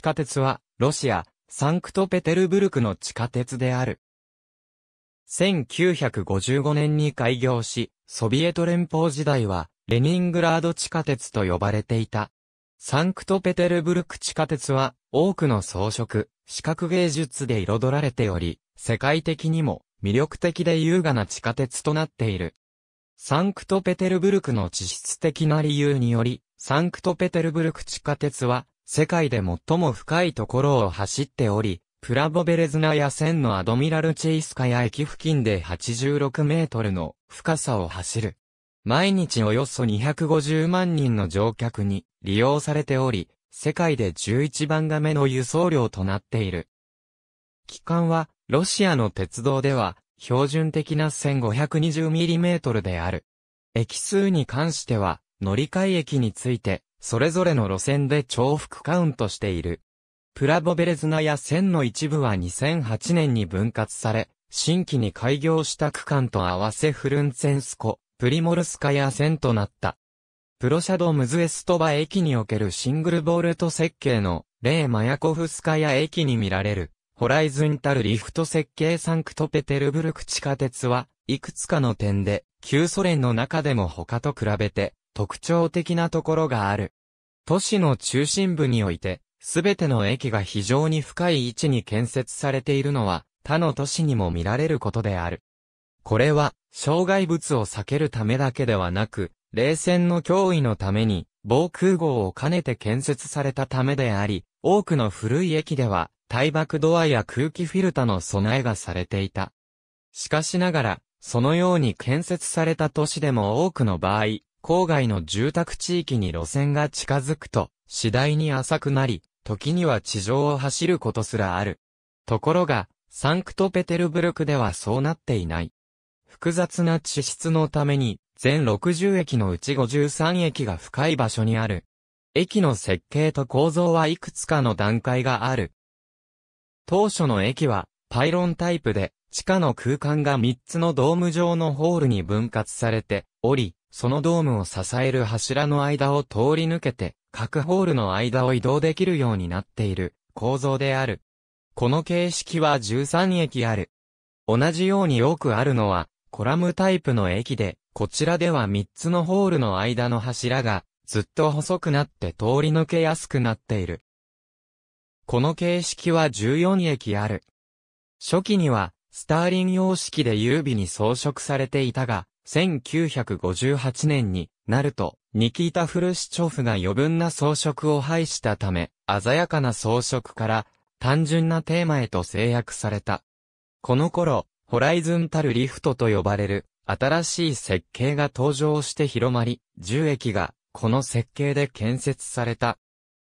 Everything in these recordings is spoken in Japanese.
地下鉄は、ロシア、サンクトペテルブルクの地下鉄である。1955年に開業し、ソビエト連邦時代は、レニングラード地下鉄と呼ばれていた。サンクトペテルブルク地下鉄は、多くの装飾、視覚芸術で彩られており、世界的にも魅力的で優雅な地下鉄となっている。サンクトペテルブルクの地質的な理由により、サンクトペテルブルク地下鉄は、世界で最も深いところを走っており、プラボベレズナや線のアドミラルチェイスカや駅付近で86メートルの深さを走る。毎日およそ250万人の乗客に利用されており、世界で11番が目の輸送量となっている。機関は、ロシアの鉄道では、標準的な 1520mm である。駅数に関しては、乗り換え駅について、それぞれの路線で重複カウントしている。プラボベレズナや線の一部は2008年に分割され、新規に開業した区間と合わせフルンツェンスコ、プリモルスカや線となった。プロシャドムズエストバ駅におけるシングルボルト設計の、レーマヤコフスカや駅に見られる、ホライズンタルリフト設計サンクトペテルブルク地下鉄は、いくつかの点で、旧ソ連の中でも他と比べて、特徴的なところがある。都市の中心部において、すべての駅が非常に深い位置に建設されているのは、他の都市にも見られることである。これは、障害物を避けるためだけではなく、冷戦の脅威のために、防空壕を兼ねて建設されたためであり、多くの古い駅では、対爆ドアや空気フィルタの備えがされていた。しかしながら、そのように建設された都市でも多くの場合、郊外の住宅地域に路線が近づくと、次第に浅くなり、時には地上を走ることすらある。ところが、サンクトペテルブルクではそうなっていない。複雑な地質のために、全60駅のうち53駅が深い場所にある。駅の設計と構造はいくつかの段階がある。当初の駅は、パイロンタイプで、地下の空間が3つのドーム状のホールに分割されており、そのドームを支える柱の間を通り抜けて、各ホールの間を移動できるようになっている構造である。この形式は13駅ある。同じように多くあるのは、コラムタイプの駅で、こちらでは3つのホールの間の柱が、ずっと細くなって通り抜けやすくなっている。この形式は14駅ある。初期には、スターリン様式で優美に装飾されていたが、1958年になると、ニキータ・フルシチョフが余分な装飾を排したため、鮮やかな装飾から単純なテーマへと制約された。この頃、ホライズンタルリフトと呼ばれる新しい設計が登場して広まり、10駅がこの設計で建設された。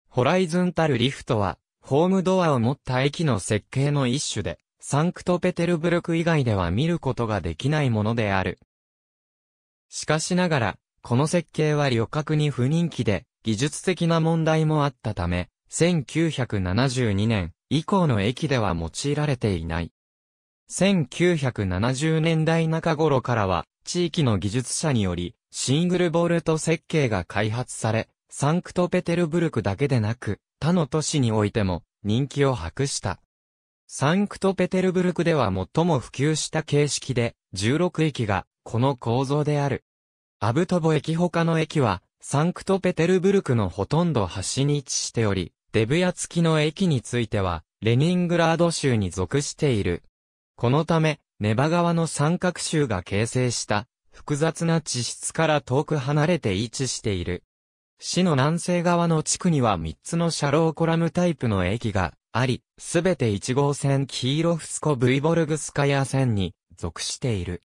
ホライズンタルリフトは、ホームドアを持った駅の設計の一種で、サンクトペテルブルク以外では見ることができないものである。しかしながら、この設計は旅客に不人気で、技術的な問題もあったため、1972年以降の駅では用いられていない。1970年代中頃からは、地域の技術者により、シングルボルト設計が開発され、サンクトペテルブルクだけでなく、他の都市においても人気を博した。サンクトペテルブルクでは最も普及した形式で、16駅がこの構造である。アブトボ駅他の駅は、サンクトペテルブルクのほとんど端に位置しており、デブヤ付きの駅については、レニングラード州に属している。このため、ネバ川の三角州が形成した、複雑な地質から遠く離れて位置している。市の南西側の地区には3つのシャローコラムタイプの駅があり、すべて1号線キーロフスコ・ブイボルグスカヤ線に属している。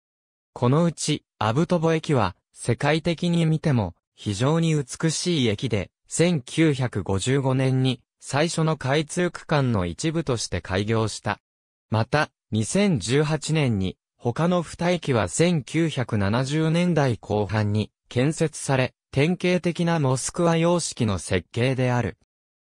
このうち、アブトボ駅は、世界的に見ても、非常に美しい駅で、1955年に、最初の開通区間の一部として開業した。また、2018年に、他の二駅は1970年代後半に建設され、典型的なモスクワ様式の設計である。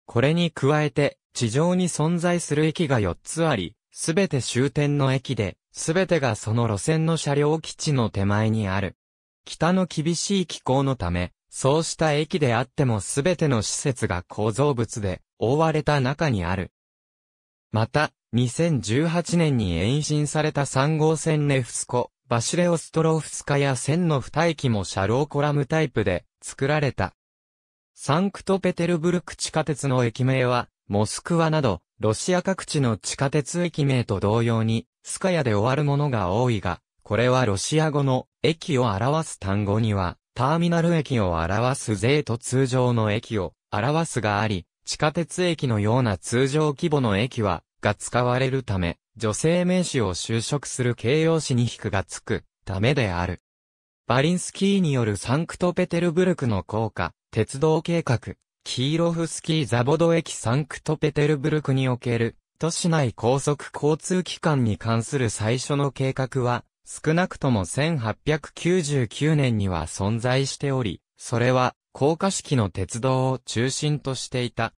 これに加えて、地上に存在する駅が4つあり、すべて終点の駅で、すべてがその路線の車両基地の手前にある。北の厳しい気候のため、そうした駅であってもすべての施設が構造物で覆われた中にある。また、2018年に延伸された3号線ネフスコ、バシレオストロフスカや線の二駅も車両コラムタイプで作られた。サンクトペテルブルク地下鉄の駅名は、モスクワなど、ロシア各地の地下鉄駅名と同様に、スカヤで終わるものが多いが、これはロシア語の駅を表す単語には、ターミナル駅を表す税と通常の駅を表すがあり、地下鉄駅のような通常規模の駅は、が使われるため、女性名詞を就職する形容詞に引くがつく、ためである。バリンスキーによるサンクトペテルブルクの効果、鉄道計画、キーロフスキーザボド駅サンクトペテルブルクにおける都市内高速交通機関に関する最初の計画は少なくとも1899年には存在しており、それは高架式の鉄道を中心としていた。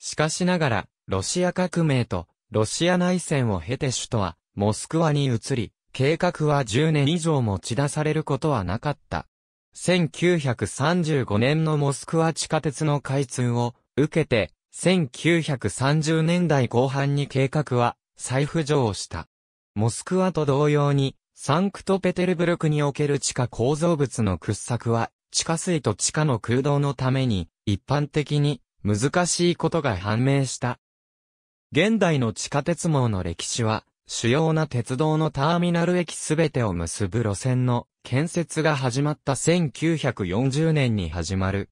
しかしながら、ロシア革命とロシア内戦を経て首都はモスクワに移り、計画は10年以上持ち出されることはなかった。1935年のモスクワ地下鉄の開通を受けて、1930年代後半に計画は再浮上した。モスクワと同様に、サンクトペテルブルクにおける地下構造物の掘削は、地下水と地下の空洞のために、一般的に難しいことが判明した。現代の地下鉄網の歴史は、主要な鉄道のターミナル駅すべてを結ぶ路線の建設が始まった1940年に始まる。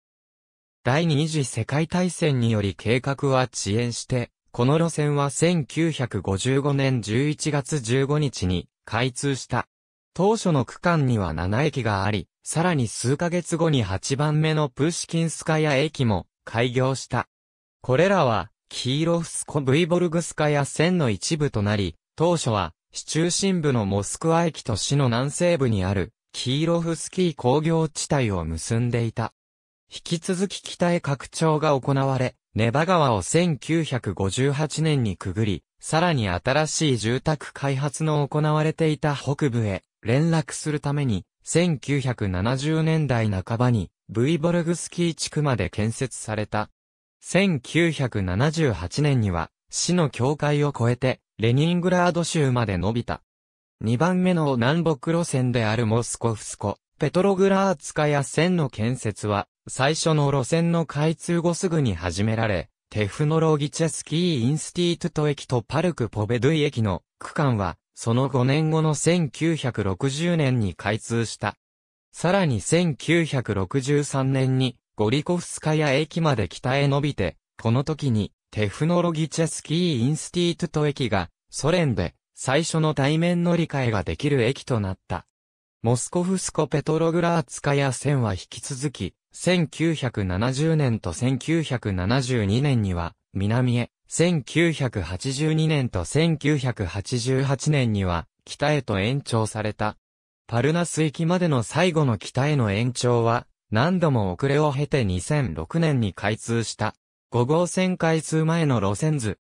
第二次世界大戦により計画は遅延して、この路線は1955年11月15日に開通した。当初の区間には7駅があり、さらに数ヶ月後に8番目のプーシキンスカヤ駅も開業した。これらは、キーロフスコ・ブイボルグスカヤ線の一部となり、当初は、市中心部のモスクワ駅と市の南西部にある、キーロフスキー工業地帯を結んでいた。引き続き北へ拡張が行われ、ネバ川を1958年にくぐり、さらに新しい住宅開発の行われていた北部へ連絡するために、1970年代半ばに、ブイボルグスキー地区まで建設された。1978年には、市の境界を越えて、レニングラード州まで伸びた。2番目の南北路線であるモスコフスコ、ペトログラーツカや線の建設は、最初の路線の開通後すぐに始められ、テフノロギチェスキーインスティートト駅とパルクポベドゥイ駅の区間は、その5年後の1960年に開通した。さらに1963年に、ゴリコフスカヤ駅まで北へ伸びて、この時に、テフノロギチェスキーインスティートと駅が、ソ連で最初の対面乗り換えができる駅となった。モスコフスコペトログラーツカヤ線は引き続き、1970年と1972年には、南へ、1982年と1988年には、北へと延長された。パルナス行きまでの最後の北への延長は、何度も遅れを経て2006年に開通した。5号線開通前の路線図。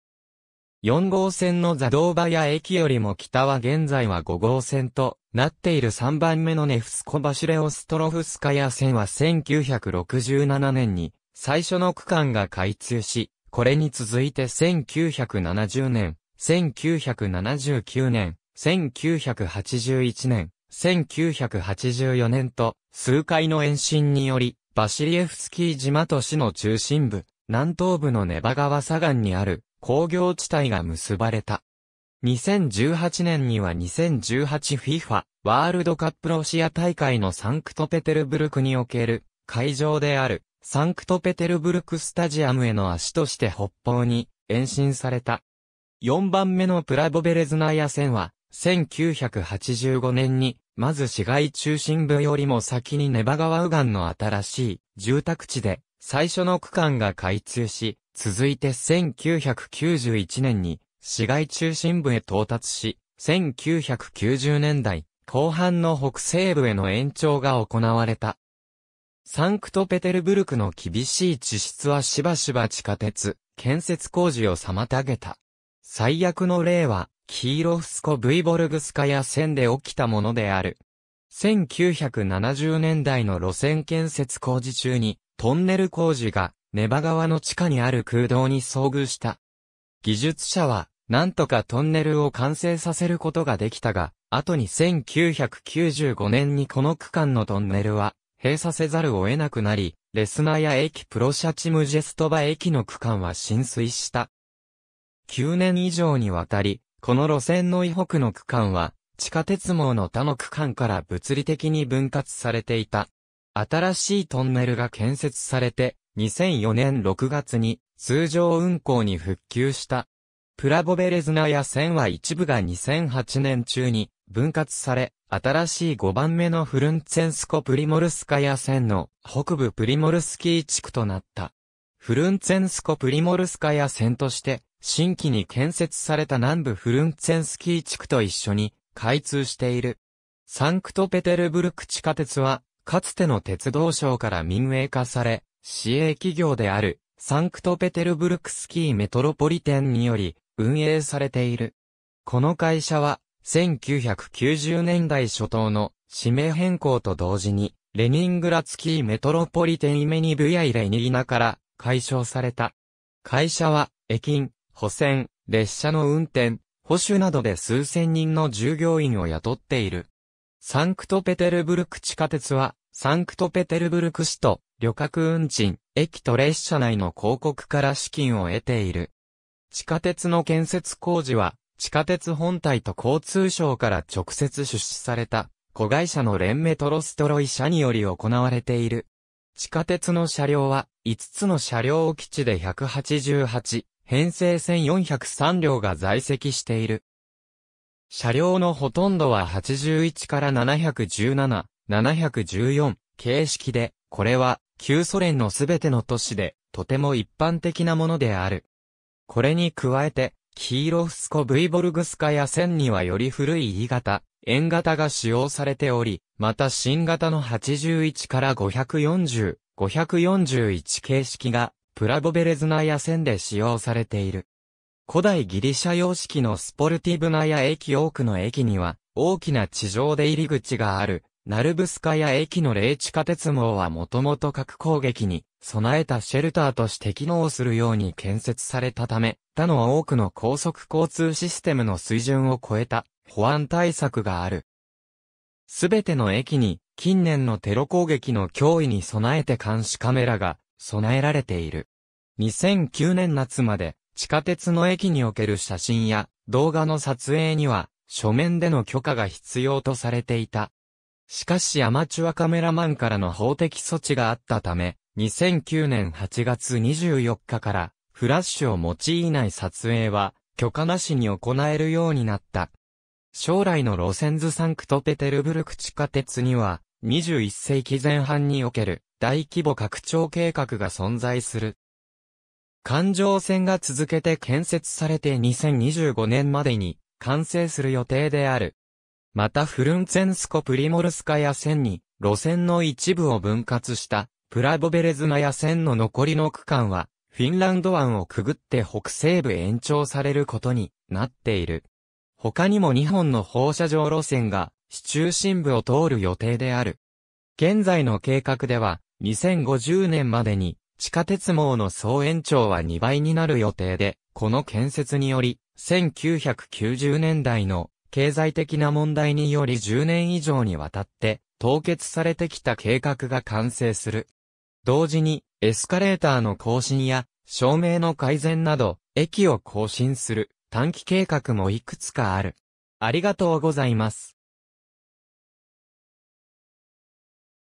4号線の座道場や駅よりも北は現在は5号線となっている3番目のネフスコバシレオストロフスカヤ線は1967年に最初の区間が開通し、これに続いて1970年、1979年、1981年、1984年と数回の延伸により、バシリエフスキー島都市の中心部、南東部のネバ川左岸にある工業地帯が結ばれた。2018年には 2018FIFA ワールドカップロシア大会のサンクトペテルブルクにおける会場であるサンクトペテルブルクスタジアムへの足として北方に延伸された。4番目のプラボベレズナヤ線は1985年にまず市街中心部よりも先にネバ川右岸の新しい住宅地で最初の区間が開通し、続いて1991年に市街中心部へ到達し、1990年代後半の北西部への延長が行われた。サンクトペテルブルクの厳しい地質はしばしば地下鉄、建設工事を妨げた。最悪の例は、キーロフスコ・ブイボルグスカヤ線で起きたものである。1970年代の路線建設工事中に、トンネル工事が、ネバ川の地下にある空洞に遭遇した。技術者は、なんとかトンネルを完成させることができたが、後に1995年にこの区間のトンネルは、閉鎖せざるを得なくなり、レスナヤ駅プロシャチムジェストバ駅の区間は浸水した。9年以上にわたり、この路線の以北の区間は、地下鉄網の他の区間から物理的に分割されていた。新しいトンネルが建設されて、2004年6月に通常運行に復旧した。プラボベレズナや線は一部が2008年中に分割され、新しい5番目のフルンツェンスコ・プリモルスカヤ線の北部プリモルスキー地区となった。フルンツェンスコ・プリモルスカヤ線として、新規に建設された南部フルンツェンスキー地区と一緒に開通している。サンクトペテルブルク地下鉄はかつての鉄道省から民営化され、市営企業である、サンクトペテルブルクスキーメトロポリテンにより、運営されている。この会社は、1990年代初頭の氏名変更と同時に、レニングラツキーメトロポリテンイメニブヤイレニーナから解消された。会社は、駅員、補線、列車の運転、保守などで数千人の従業員を雇っている。サンクトペテルブルク地下鉄は、サンクトペテルブルク市と旅客運賃、駅と列車内の広告から資金を得ている。地下鉄の建設工事は、地下鉄本体と交通省から直接出資された、子会社の連メトロストロイ社により行われている。地下鉄の車両は、5つの車両基地で188、編成1403両が在籍している。車両のほとんどは81から717、714形式で、これは旧ソ連のすべての都市で、とても一般的なものである。これに加えて、キーロフスコ・ブイボルグスカや線にはより古い E 型、円型が使用されており、また新型の81から540、541形式が、プラボベレズナや線で使用されている。古代ギリシャ様式のスポルティブナや駅多くの駅には、大きな地上で入り口がある、ナルブスカや駅の霊地下鉄網はもともと核攻撃に備えたシェルターとして機能するように建設されたため、他の多くの高速交通システムの水準を超えた保安対策がある。すべての駅に近年のテロ攻撃の脅威に備えて監視カメラが備えられている。2009年夏まで地下鉄の駅における写真や動画の撮影には書面での許可が必要とされていた。しかしアマチュアカメラマンからの法的措置があったため、2009年8月24日からフラッシュを用いない撮影は許可なしに行えるようになった。将来の路線図サンクトペテルブルク地下鉄には21世紀前半における大規模拡張計画が存在する。環状線が続けて建設されて2025年までに完成する予定である。またフルンツェンスコ・プリモルスカヤ線に路線の一部を分割したプラボベレズマヤ線の残りの区間はフィンランド湾をくぐって北西部延長されることになっている。他にも2本の放射状路線が市中心部を通る予定である。現在の計画では2050年までに地下鉄網の総延長は2倍になる予定で、この建設により、1990年代の経済的な問題により10年以上にわたって凍結されてきた計画が完成する。同時に、エスカレーターの更新や照明の改善など、駅を更新する短期計画もいくつかある。ありがとうございます。